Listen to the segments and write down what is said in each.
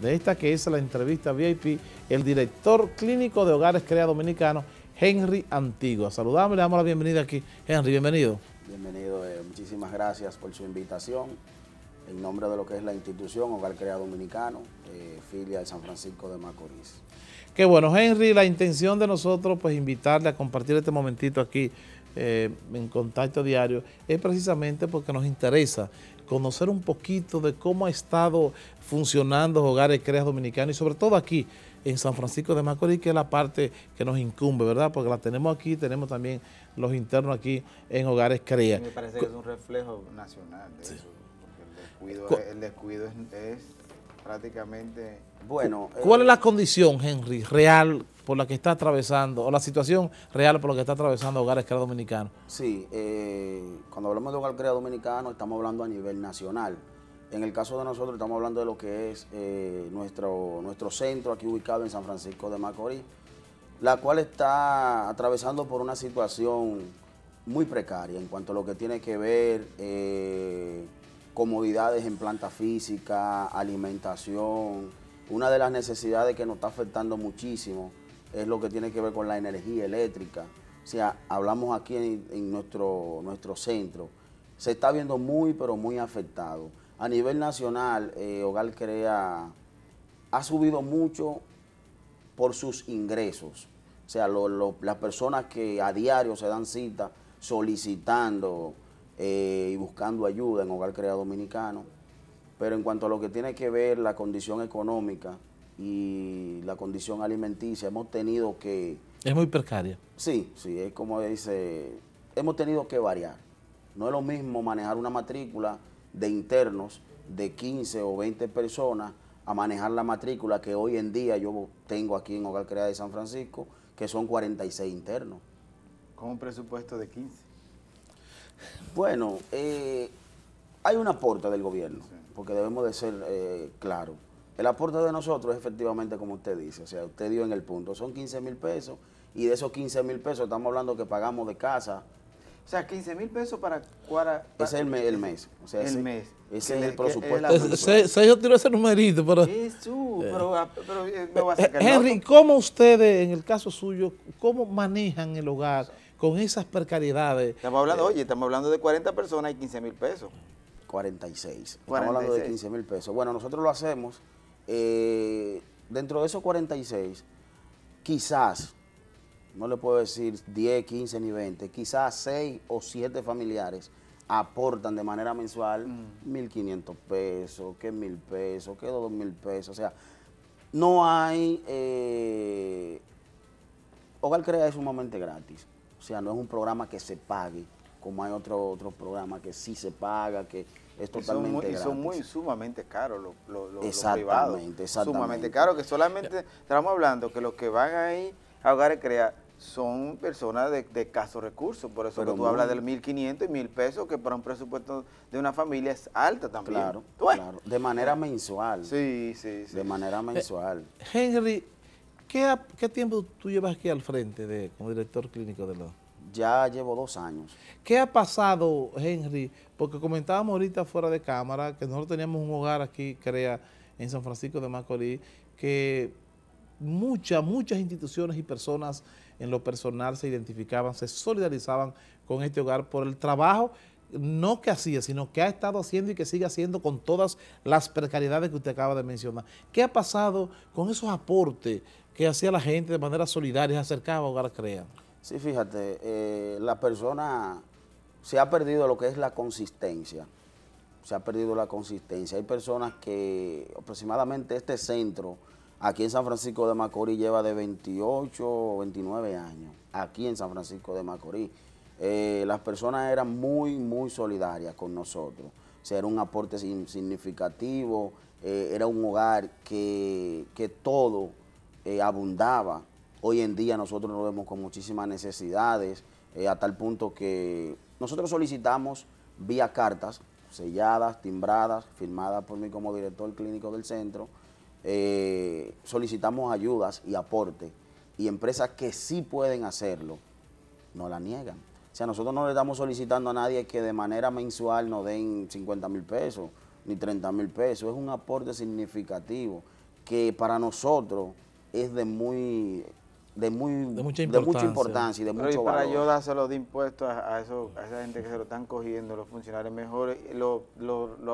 de esta que es la entrevista VIP el director clínico de Hogares Crea Dominicano, Henry Antigua. Saludamos le damos la bienvenida aquí. Henry, bienvenido. Bienvenido, eh, muchísimas gracias por su invitación. En nombre de lo que es la institución Hogar Crea Dominicano, eh, filia de San Francisco de Macorís. Qué bueno, Henry, la intención de nosotros, pues invitarle a compartir este momentito aquí eh, en contacto diario, es precisamente porque nos interesa conocer un poquito de cómo ha estado funcionando Hogares Creas Dominicanos y sobre todo aquí en San Francisco de Macorís, que es la parte que nos incumbe, ¿verdad? Porque la tenemos aquí, tenemos también los internos aquí en Hogares Creas. me parece que es un reflejo nacional de eso, porque el descuido, es, prácticamente... Bueno, ¿Cuál es eh, la condición, Henry, real por la que está atravesando, o la situación real por la que está atravesando Hogar Escala Dominicano? Sí, eh, cuando hablamos de Hogar Escala Dominicano estamos hablando a nivel nacional. En el caso de nosotros estamos hablando de lo que es eh, nuestro, nuestro centro aquí ubicado en San Francisco de Macorís, la cual está atravesando por una situación muy precaria en cuanto a lo que tiene que ver eh, comodidades en planta física, alimentación, una de las necesidades que nos está afectando muchísimo es lo que tiene que ver con la energía eléctrica. O sea, hablamos aquí en, nuestro, nuestro centro, se está viendo muy, pero muy afectado. A nivel nacional, eh, Hogar Crea ha subido mucho por sus ingresos. O sea, las personas que a diario se dan cita solicitando eh, y buscando ayuda en Hogar Crea Dominicano. Pero en cuanto a lo que tiene que ver la condición económica, y la condición alimenticia. Hemos tenido que... Es muy precaria. Sí, sí, es como dice, hemos tenido que variar. No es lo mismo manejar una matrícula de internos de 15 o 20 personas a manejar la matrícula que hoy en día yo tengo aquí en Hogar Creada de San Francisco, que son 46 internos. Con un presupuesto de 15. Bueno, eh, hay un aporte del gobierno, porque debemos de ser eh, claros. El aporte de nosotros es efectivamente como usted dice, o sea, usted dio en el punto, son 15 mil pesos y de esos 15 mil pesos estamos hablando que pagamos de casa. O sea, 15 mil pesos para, es el, mes. El mes. O el ese, mes. es el presupuesto. Se, yo tiro ese numerito, pero... Eh. pero, ah, eh, me voy a eh, sacar Henry, ¿cómo ustedes, en el caso suyo, cómo manejan el hogar con esas precariedades? Estamos hablando, oye, estamos hablando de 40 personas y 15 mil pesos. 46. 46. Estamos hablando de 15 mil pesos. Bueno, nosotros lo hacemos eh, dentro de esos 46, quizás, no le puedo decir 10, 15 ni 20, quizás 6 o 7 familiares aportan de manera mensual 1.500 mm. pesos, que 1.000 pesos, que 2.000 pesos. O sea, no hay... Eh, Hogar Crea es sumamente gratis. O sea, no es un programa que se pague, como hay otros otro programas que sí se paga, que y son muy, sumamente caros los, privados. Sumamente caros, que solamente estamos hablando que los que van ahí a hogar crear son personas de, de escasos recursos, por eso que tú hablas del 1.500 y 1.000 pesos, que para un presupuesto de una familia es alta también. Claro, claro. de manera mensual. Sí, sí, sí. De manera eh, mensual. Henry, ¿qué, ¿qué tiempo tú llevas aquí al frente de, como director clínico de los ya llevo dos años. ¿Qué ha pasado, Henry? Porque comentábamos ahorita fuera de cámara que nosotros teníamos un hogar aquí, crea, en San Francisco de Macorís, que muchas, muchas instituciones y personas en lo personal se identificaban, se solidarizaban con este hogar por el trabajo, no que hacía, sino que ha estado haciendo y que sigue haciendo con todas las precariedades que usted acaba de mencionar. ¿Qué ha pasado con esos aportes que hacía la gente de manera solidaria, se acercaba a Hogar Crea? Sí, fíjate, eh, la persona se ha perdido lo que es la consistencia. Se ha perdido la consistencia. Hay personas que aproximadamente este centro, aquí en San Francisco de Macorís, lleva de 28 o 29 años, aquí en San Francisco de Macorís. Eh, las personas eran muy, muy solidarias con nosotros. era un aporte significativo, eh, era un hogar que, todo abundaba. Hoy en día nosotros nos vemos con muchísimas necesidades, eh, a tal punto que nosotros solicitamos vía cartas selladas, timbradas, firmadas por mí como director clínico del centro, eh, solicitamos ayudas y aporte y empresas que sí pueden hacerlo, no la niegan. O sea, nosotros no le estamos solicitando a nadie que de manera mensual nos den 50 mil pesos ni 30 mil pesos. Es un aporte significativo que para nosotros es de muy de, muy, mucha importancia y de para yo dárselo de impuestos a, eso, a esa gente que se lo están cogiendo, los funcionarios, mejores lo,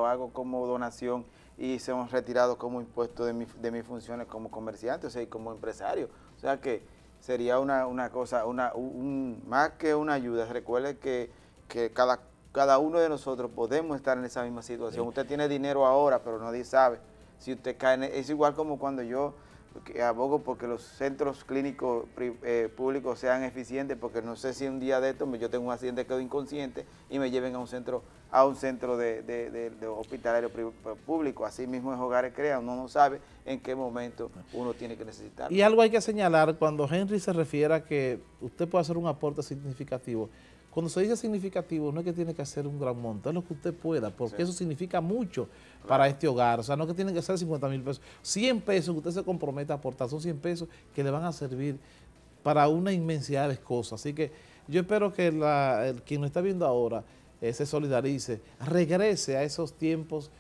hago como donación y se han retirado como impuesto de, de mis funciones como comerciante, o sea, y como empresario. O sea que sería una, cosa, una, más que una ayuda. Recuerde que, cada, cada uno de nosotros podemos estar en esa misma situación. Usted tiene dinero ahora, pero nadie sabe si usted cae. E, es igual como cuando yo que abogo porque los centros clínicos eh, públicos sean eficientes, porque no sé si un día de esto yo tengo un accidente, quedo inconsciente y me lleven a un centro a un centro de, hospitalario público. Así mismo en hogares crean, uno no sabe en qué momento uno tiene que necesitar. Y algo hay que señalar, cuando Henry se refiere a que usted puede hacer un aporte significativo, cuando se dice significativo, no es que tiene que hacer un gran monto, es lo que usted pueda, porque eso significa mucho para este hogar. O sea, no es que tiene que ser 50 mil pesos. 100 pesos que usted se comprometa a aportar, son 100 pesos que le van a servir para una inmensidad de cosas. Así que yo espero que quien nos está viendo ahora eh, se solidarice, regrese a esos tiempos,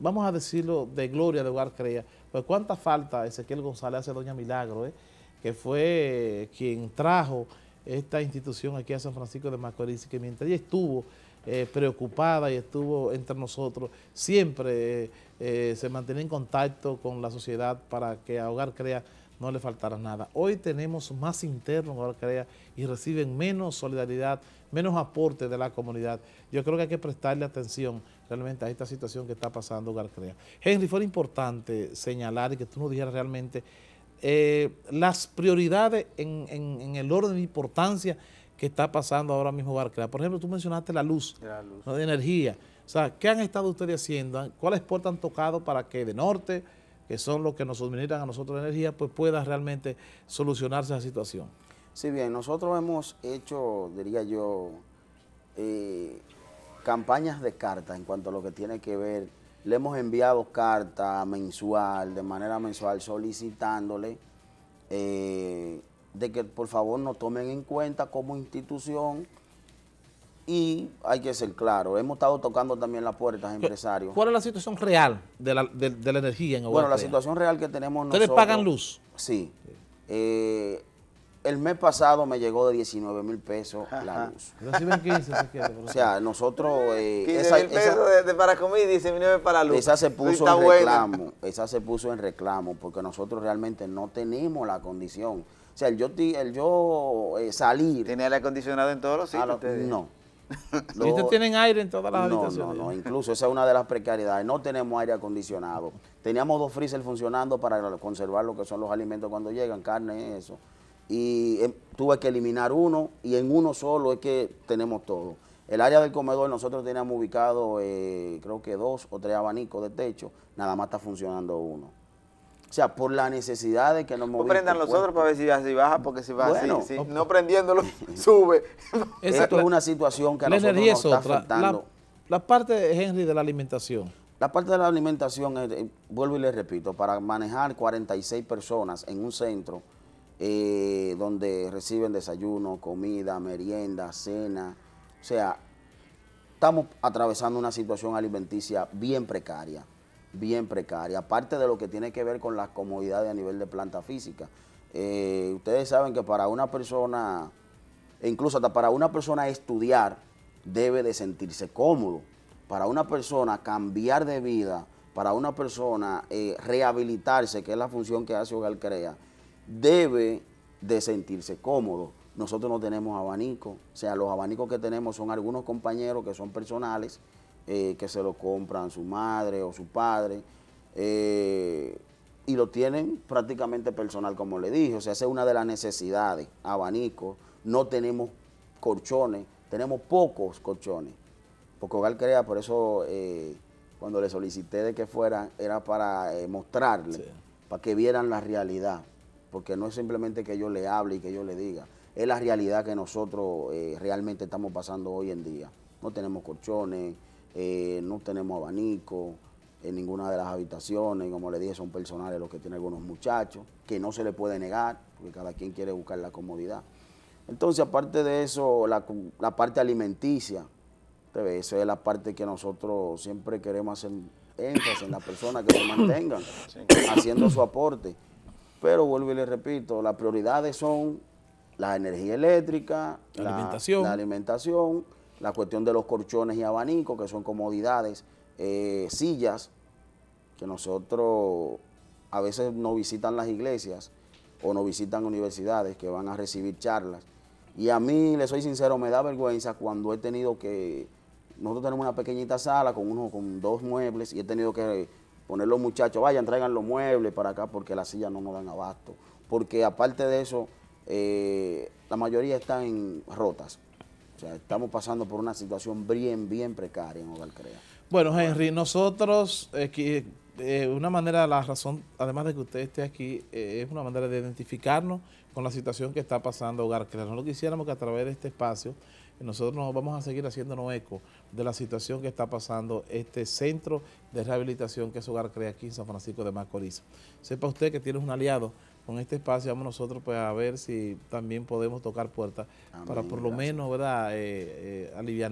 vamos a decirlo, de gloria de hogar crea. Pues cuánta falta Ezequiel González hace Doña Milagro, eh, que fue eh, quien trajo esta institución aquí a San Francisco de Macorís, que mientras ella estuvo eh, preocupada y estuvo entre nosotros, siempre eh, eh, se mantenía en contacto con la sociedad para que a Hogar Crea no le faltara nada. Hoy tenemos más internos en Hogar Crea y reciben menos solidaridad, menos aporte de la comunidad. Yo creo que hay que prestarle atención realmente a esta situación que está pasando Hogar Crea. Henry, fue importante señalar y que tú nos dijeras realmente eh, las prioridades en, el orden de importancia que está pasando ahora mismo Barclay. Por ejemplo, tú mencionaste la luz, la energía. O sea, ¿qué han estado ustedes haciendo? ¿Cuáles puertas han tocado para que de norte, que son los que nos suministran a nosotros energía, pues pueda realmente solucionarse la situación? Sí, bien, nosotros hemos hecho, diría yo, eh, campañas de carta en cuanto a lo que tiene que ver le hemos enviado carta mensual, de manera mensual, solicitándole eh, de que por favor nos tomen en cuenta como institución y hay que ser claro, hemos estado tocando también las puertas, empresarios. ¿Cuál es la situación real de la, energía en Oaxaca? Bueno, la situación real que tenemos nosotros... ¿Ustedes pagan luz? Sí. Eh, el mes pasado me llegó de 19 mil pesos la luz. O sea, nosotros... Ah, eh, mil pesos para comer y 19 mil para luz. Esa se puso en reclamo. Esa se puso en reclamo porque nosotros realmente no tenemos la condición. O sea, el yo, el yo eh, salir... ¿Tiene el acondicionado en todos los sitios? no. ustedes tienen aire en todas las no, habitaciones? No, no, incluso esa es una de las precariedades. No tenemos aire acondicionado. Teníamos dos freezer funcionando para conservar lo que son los alimentos cuando llegan, carne y eso y em, tuve que eliminar uno y en uno solo es que tenemos todo. El área del comedor nosotros teníamos ubicado eh, creo que dos o tres abanicos de techo, nada más está funcionando uno. O sea, por la necesidad de que nos movimos. No prendan los pues. otros para ver si, baja, porque si baja, bueno, no prendiéndolo, sube. Esto es una situación que a nosotros nos está afectando. La, parte, Henry, de la alimentación. La parte de la alimentación, eh, vuelvo y les repito, para manejar 46 personas en un centro, eh, donde reciben desayuno, comida, merienda, cena. O sea, estamos atravesando una situación alimenticia bien precaria, bien precaria, aparte de lo que tiene que ver con las comodidades a nivel de planta física. Eh, ustedes saben que para una persona, e incluso hasta para una persona estudiar, debe de sentirse cómodo. Para una persona cambiar de vida, para una persona eh, rehabilitarse, que es la función que hace Hogar Crea, debe de sentirse cómodo. Nosotros no tenemos abanico, o sea, los abanicos que tenemos son algunos compañeros que son personales, eh, que se lo compran su madre o su padre, eh, y lo tienen prácticamente personal, como le dije, o sea, es una de las necesidades, Abanico no tenemos colchones, tenemos pocos colchones, porque Hogar Crea, por eso eh, cuando le solicité de que fuera, era para mostrarle, para que vieran la realidad porque no es simplemente que yo le hable y que yo le diga, es la realidad que nosotros eh, realmente estamos pasando hoy en día. No tenemos colchones, eh, no tenemos abanico en ninguna de las habitaciones, como le dije, son personales los que tienen algunos muchachos, que no se le puede negar, porque cada quien quiere buscar la comodidad. Entonces, aparte de eso, la, parte alimenticia, esa es la parte que nosotros siempre queremos hacer énfasis en las personas que se mantengan, haciendo su aporte. Pero vuelvo y le repito, las prioridades son la energía eléctrica, la, alimentación. la cuestión de los corchones y abanicos, que son comodidades, eh, sillas, que nosotros a veces no visitan las iglesias o no visitan universidades que van a recibir charlas. Y a mí, le soy sincero, me da vergüenza cuando he tenido que... Nosotros tenemos una pequeñita sala con, uno, con dos muebles y he tenido que poner los muchachos, vayan, traigan los muebles para acá porque las sillas no nos dan abasto. Porque aparte de eso, eh, la mayoría están rotas. O sea, estamos pasando por una situación bien, bien precaria en Hogar Crea. Bueno, Henry, nosotros, eh, que, eh, una manera, la razón, además de que usted esté aquí, eh, es una manera de identificarnos con la situación que está pasando Hogar Crea. Nosotros quisiéramos que a través de este espacio nosotros vamos a seguir haciéndonos eco de la situación que está pasando este centro de rehabilitación que es Hogar Crea aquí en San Francisco de Macorís. Sepa usted que tiene un aliado con este espacio, vamos nosotros pues a ver si también podemos tocar puertas para por lo menos, ¿verdad?, eh, eh aliviar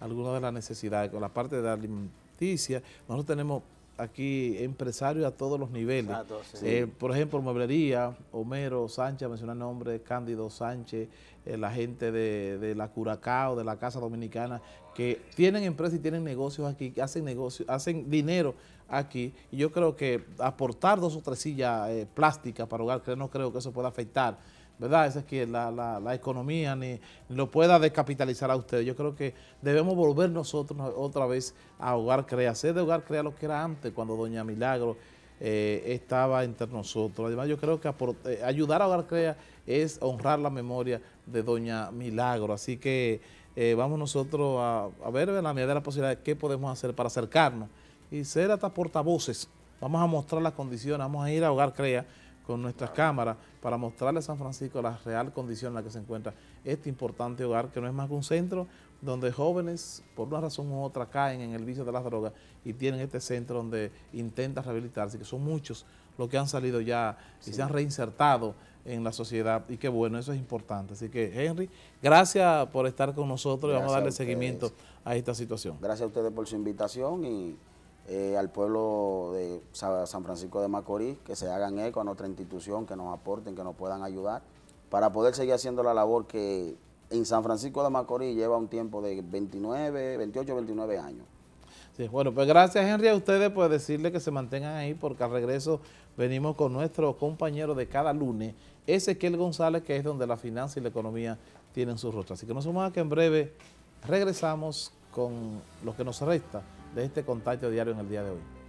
algunas de las necesidades con la parte de la alimenticia, nosotros tenemos aquí empresarios a todos los niveles. Eh, por ejemplo, Mueblería, Homero, Sánchez, mencionar nombre Cándido Sánchez, eh, la gente de, la Curacao, de la Casa Dominicana, que tienen empresas y tienen negocios aquí, que hacen negocios, hacen dinero aquí. Y yo creo que aportar dos o tres sillas eh, plásticas para hogar, no creo que eso pueda afectar ¿verdad? Es que la, economía ni, lo pueda descapitalizar a ustedes Yo creo que debemos volver nosotros otra vez a Hogar Crea, hacer de Hogar Crea lo que era antes, cuando Doña Milagro eh, estaba entre nosotros. Además, yo creo que eh, ayudar a Hogar Crea es honrar la memoria de Doña Milagro. Así que eh, vamos nosotros a, ver en la medida de la posibilidad qué podemos hacer para acercarnos y ser hasta portavoces. Vamos a mostrar las condiciones, vamos a ir a Hogar Crea con nuestras cámaras para mostrarle a San Francisco la real condición en la que se encuentra este importante hogar, que no es más que un centro donde jóvenes, por una razón u otra, caen en el vicio de las drogas y tienen este centro donde intentan rehabilitarse, que son muchos los que han salido ya y se han reinsertado en la sociedad y qué bueno, eso es importante. Así que Henry, gracias por estar con nosotros y vamos a darle seguimiento a esta situación. Gracias a ustedes por su invitación y eh, al pueblo de San Francisco de Macorís, que se hagan eco a nuestra institución, que nos aporten, que nos puedan ayudar, para poder seguir haciendo la labor que en San Francisco de Macorís lleva un tiempo de 29, 28, 29 años. Sí, bueno, pues gracias Henry a ustedes pues decirle que se mantengan ahí porque al regreso venimos con nuestro compañero de cada lunes, Ezequiel González, que es donde la finanza y la economía tienen su rostro. Así que no se que en breve regresamos con lo que nos resta de este contacto diario en el día de hoy.